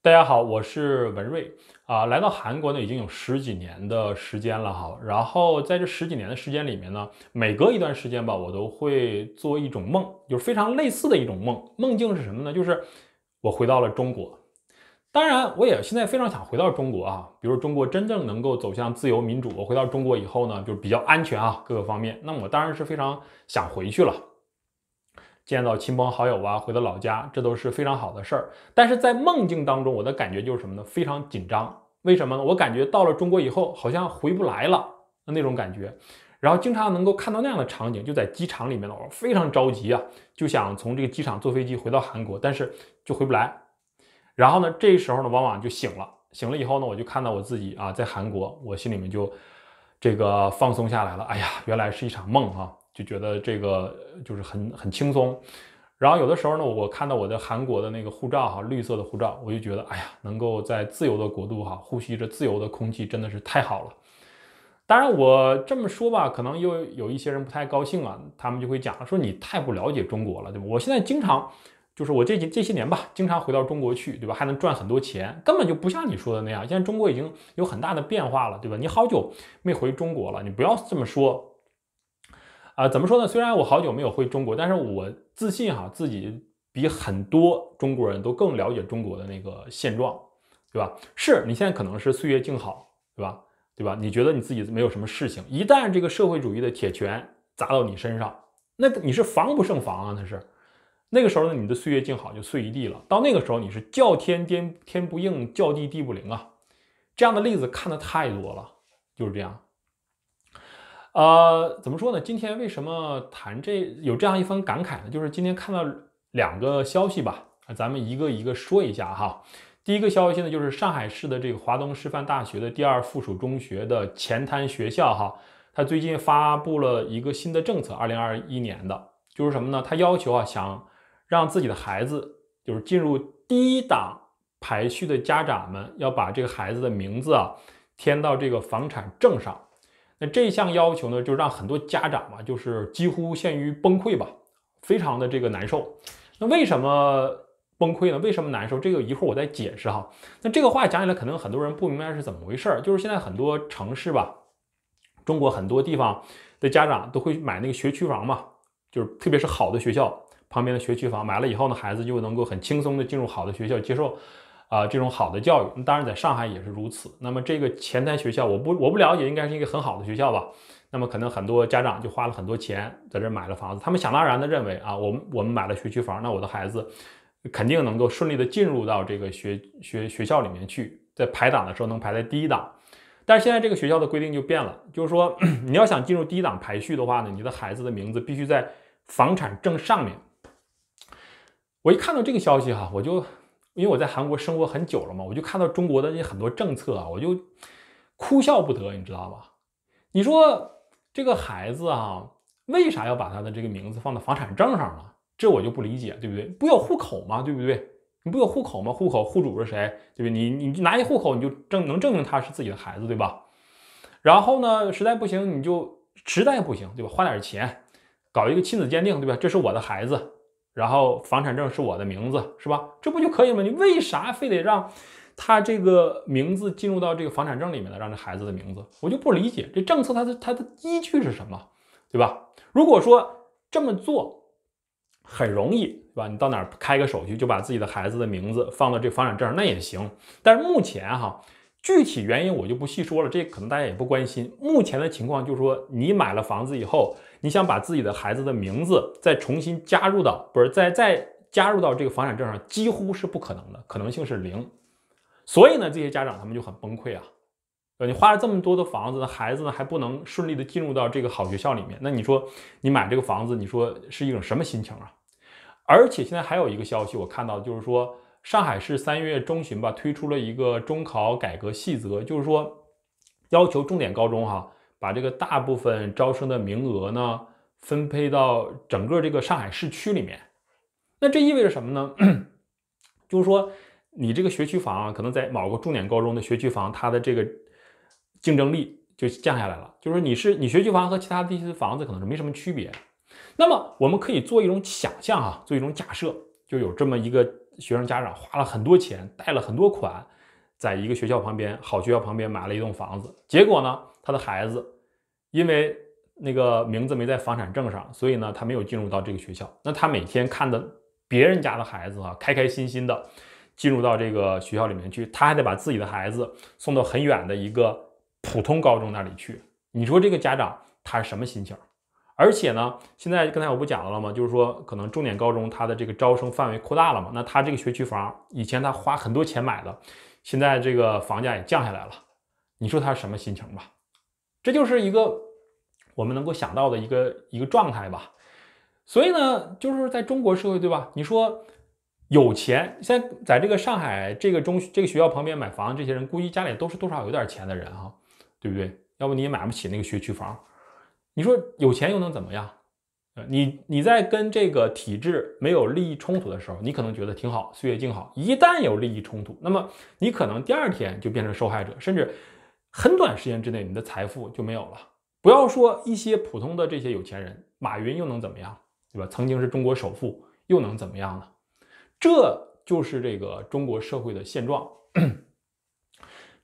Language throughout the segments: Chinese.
大家好，我是文瑞啊，来到韩国呢已经有十几年的时间了哈。然后在这十几年的时间里面呢，每隔一段时间吧，我都会做一种梦，就是非常类似的一种梦。梦境是什么呢？就是我回到了中国。当然，我也现在非常想回到中国啊。比如中国真正能够走向自由民主，我回到中国以后呢，就是比较安全啊，各个方面。那我当然是非常想回去了。见到亲朋好友啊，回到老家，这都是非常好的事儿。但是在梦境当中，我的感觉就是什么呢？非常紧张。为什么呢？我感觉到了中国以后，好像回不来了那种感觉。然后经常能够看到那样的场景，就在机场里面，我非常着急啊，就想从这个机场坐飞机回到韩国，但是就回不来。然后呢，这时候呢，往往就醒了。醒了以后呢，我就看到我自己啊，在韩国，我心里面就这个放松下来了。哎呀，原来是一场梦啊。就觉得这个就是很很轻松，然后有的时候呢，我看到我的韩国的那个护照哈，绿色的护照，我就觉得哎呀，能够在自由的国度哈，呼吸着自由的空气，真的是太好了。当然我这么说吧，可能又有一些人不太高兴啊，他们就会讲说你太不了解中国了，对吧？我现在经常就是我这几这些年吧，经常回到中国去，对吧？还能赚很多钱，根本就不像你说的那样。现在中国已经有很大的变化了，对吧？你好久没回中国了，你不要这么说。啊，怎么说呢？虽然我好久没有回中国，但是我自信哈，自己比很多中国人都更了解中国的那个现状，对吧？是你现在可能是岁月静好，对吧？对吧？你觉得你自己没有什么事情，一旦这个社会主义的铁拳砸到你身上，那你是防不胜防啊！那是，那个时候呢，你的岁月静好就碎一地了。到那个时候，你是叫天天天不应，叫地地不灵啊！这样的例子看的太多了，就是这样。呃，怎么说呢？今天为什么谈这有这样一番感慨呢？就是今天看到两个消息吧，咱们一个一个说一下哈。第一个消息呢，就是上海市的这个华东师范大学的第二附属中学的前滩学校哈，它最近发布了一个新的政策，二零二一年的，就是什么呢？它要求啊，想让自己的孩子就是进入第一档排序的家长们，要把这个孩子的名字啊，填到这个房产证上。那这项要求呢，就让很多家长嘛，就是几乎陷于崩溃吧，非常的这个难受。那为什么崩溃呢？为什么难受？这个一会儿我再解释哈。那这个话讲起来，可能很多人不明白是怎么回事儿。就是现在很多城市吧，中国很多地方的家长都会买那个学区房嘛，就是特别是好的学校旁边的学区房，买了以后呢，孩子就能够很轻松的进入好的学校接受。啊，这种好的教育，当然在上海也是如此。那么这个前台学校，我不我不了解，应该是一个很好的学校吧？那么可能很多家长就花了很多钱在这买了房子，他们想当然的认为啊，我们我们买了学区房，那我的孩子肯定能够顺利的进入到这个学学学校里面去，在排档的时候能排在第一档。但是现在这个学校的规定就变了，就是说 你要想进入第一档排序的话呢，你的孩子的名字必须在房产证上面。我一看到这个消息哈，我就。因为我在韩国生活很久了嘛，我就看到中国的那很多政策啊，我就哭笑不得，你知道吧？你说这个孩子啊，为啥要把他的这个名字放到房产证上呢？这我就不理解，对不对？不有户口吗？对不对？你不有户口吗？户口户主是谁？对不对？你你拿一户口你就证能证明他是自己的孩子，对吧？然后呢，实在不行你就实在不行，对吧？花点钱搞一个亲子鉴定，对吧？这是我的孩子。然后房产证是我的名字，是吧？这不就可以吗？你为啥非得让他这个名字进入到这个房产证里面呢？让这孩子的名字，我就不理解。这政策它的它的依据是什么，对吧？如果说这么做很容易，是吧？你到哪儿开个手续就把自己的孩子的名字放到这房产证上，那也行。但是目前哈。具体原因我就不细说了，这可能大家也不关心。目前的情况就是说，你买了房子以后，你想把自己的孩子的名字再重新加入到，不是再再加入到这个房产证上，几乎是不可能的，可能性是零。所以呢，这些家长他们就很崩溃啊。呃，你花了这么多的房子，孩子呢还不能顺利的进入到这个好学校里面，那你说你买这个房子，你说是一种什么心情啊？而且现在还有一个消息，我看到就是说。上海市三月中旬吧，推出了一个中考改革细则，就是说，要求重点高中哈，把这个大部分招生的名额呢，分配到整个这个上海市区里面。那这意味着什么呢？就是说，你这个学区房啊，可能在某个重点高中的学区房，它的这个竞争力就降下来了。就是你是你学区房和其他地区的房子可能是没什么区别。那么我们可以做一种想象哈，做一种假设，就有这么一个。学生家长花了很多钱，贷了很多款，在一个学校旁边，好学校旁边买了一栋房子。结果呢，他的孩子因为那个名字没在房产证上，所以呢，他没有进入到这个学校。那他每天看的别人家的孩子啊，开开心心的进入到这个学校里面去，他还得把自己的孩子送到很远的一个普通高中那里去。你说这个家长他是什么心情？而且呢，现在刚才我不讲到了吗？就是说，可能重点高中它的这个招生范围扩大了嘛？那它这个学区房，以前他花很多钱买的，现在这个房价也降下来了，你说他什么心情吧？这就是一个我们能够想到的一个一个状态吧。所以呢，就是在中国社会，对吧？你说有钱，现在在这个上海这个中这个学校旁边买房，这些人估计家里都是多少有点钱的人啊，对不对？要不你也买不起那个学区房。你说有钱又能怎么样？呃，你你在跟这个体制没有利益冲突的时候，你可能觉得挺好，岁月静好。一旦有利益冲突，那么你可能第二天就变成受害者，甚至很短时间之内你的财富就没有了。不要说一些普通的这些有钱人，马云又能怎么样，对吧？曾经是中国首富，又能怎么样呢？这就是这个中国社会的现状。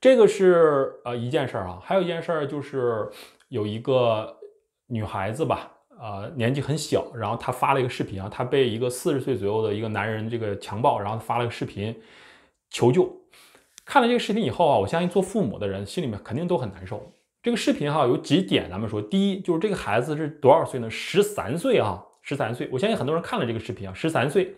这个是呃一件事儿啊，还有一件事儿就是有一个。女孩子吧，呃，年纪很小，然后她发了一个视频啊，她被一个四十岁左右的一个男人这个强暴，然后发了个视频求救。看了这个视频以后啊，我相信做父母的人心里面肯定都很难受。这个视频哈有几点，咱们说，第一就是这个孩子是多少岁呢？十三岁啊，十三岁。我相信很多人看了这个视频啊，十三岁，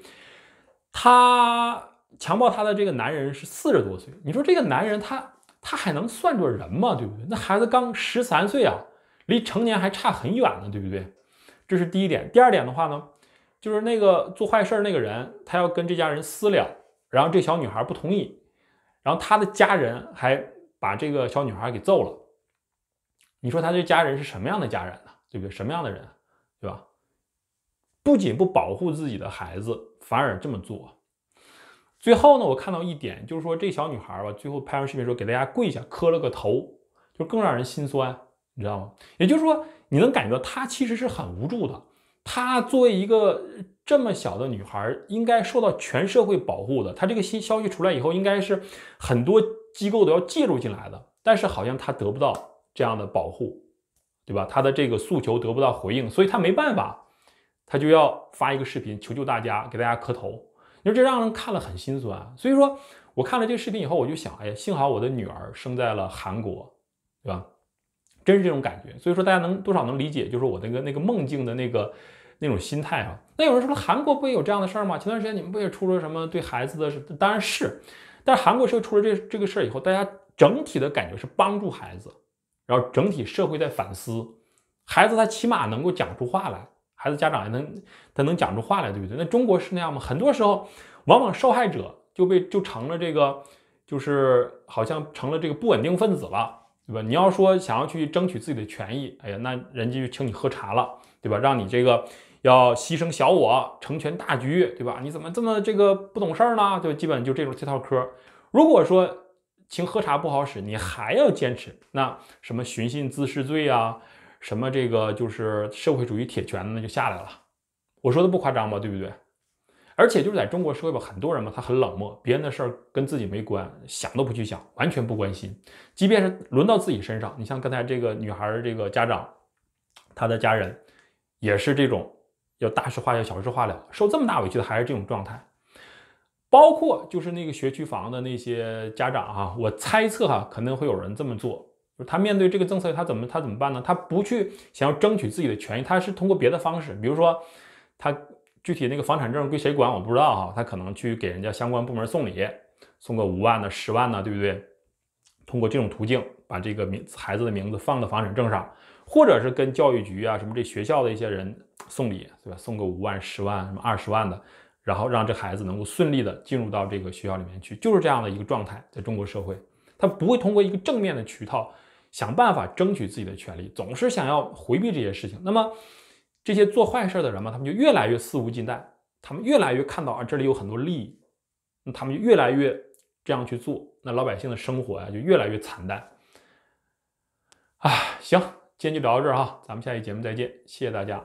他强暴他的这个男人是四十多岁。你说这个男人他他还能算作人吗？对不对？那孩子刚十三岁啊。离成年还差很远呢，对不对？这是第一点。第二点的话呢，就是那个做坏事那个人，他要跟这家人私了，然后这小女孩不同意，然后他的家人还把这个小女孩给揍了。你说他这家人是什么样的家人呢？对不对？什么样的人，对吧？不仅不保护自己的孩子，反而这么做。最后呢，我看到一点，就是说这小女孩吧，最后拍完视频说给大家跪下磕了个头，就更让人心酸。你知道吗？也就是说，你能感觉到她其实是很无助的。她作为一个这么小的女孩，应该受到全社会保护的。她这个新消息出来以后，应该是很多机构都要介入进来的。但是好像她得不到这样的保护，对吧？她的这个诉求得不到回应，所以她没办法，她就要发一个视频求救大家，给大家磕头。你说这让人看了很心酸。所以说，我看了这个视频以后，我就想，哎呀，幸好我的女儿生在了韩国，对吧？真是这种感觉，所以说大家能多少能理解，就是我那个那个梦境的那个那种心态啊。那有人说了，韩国不也有这样的事儿吗？前段时间你们不也出了什么对孩子的？当然是，但是韩国社出了这这个事儿以后，大家整体的感觉是帮助孩子，然后整体社会在反思，孩子他起码能够讲出话来，孩子家长也能他能讲出话来，对不对？那中国是那样吗？很多时候，往往受害者就被就成了这个，就是好像成了这个不稳定分子了。对吧？你要说想要去争取自己的权益，哎呀，那人家就请你喝茶了，对吧？让你这个要牺牲小我，成全大局，对吧？你怎么这么这个不懂事儿呢？就基本就这种这套嗑。如果说请喝茶不好使，你还要坚持，那什么寻衅滋事罪啊，什么这个就是社会主义铁拳，那就下来了。我说的不夸张吧？对不对？而且就是在中国社会吧，很多人嘛，他很冷漠，别人的事儿跟自己没关，想都不去想，完全不关心。即便是轮到自己身上，你像刚才这个女孩儿，这个家长，她的家人，也是这种要大事化小，小事化了。受这么大委屈的还是这种状态。包括就是那个学区房的那些家长啊，我猜测哈，可能会有人这么做。就是他面对这个政策，他怎么他怎么办呢？他不去想要争取自己的权益，他是通过别的方式，比如说他。具体那个房产证归谁管我不知道哈，他可能去给人家相关部门送礼，送个五万呢、十万呢，对不对？通过这种途径把这个名孩子的名字放到房产证上，或者是跟教育局啊什么这学校的一些人送礼，对吧？送个五万、十万、什么二十万的，然后让这孩子能够顺利的进入到这个学校里面去，就是这样的一个状态。在中国社会，他不会通过一个正面的渠道想办法争取自己的权利，总是想要回避这些事情。那么。这些做坏事的人嘛，他们就越来越肆无忌惮，他们越来越看到啊，这里有很多利益，那他们就越来越这样去做，那老百姓的生活呀就越来越惨淡。啊，行，今天就聊到这儿哈，咱们下期节目再见，谢谢大家。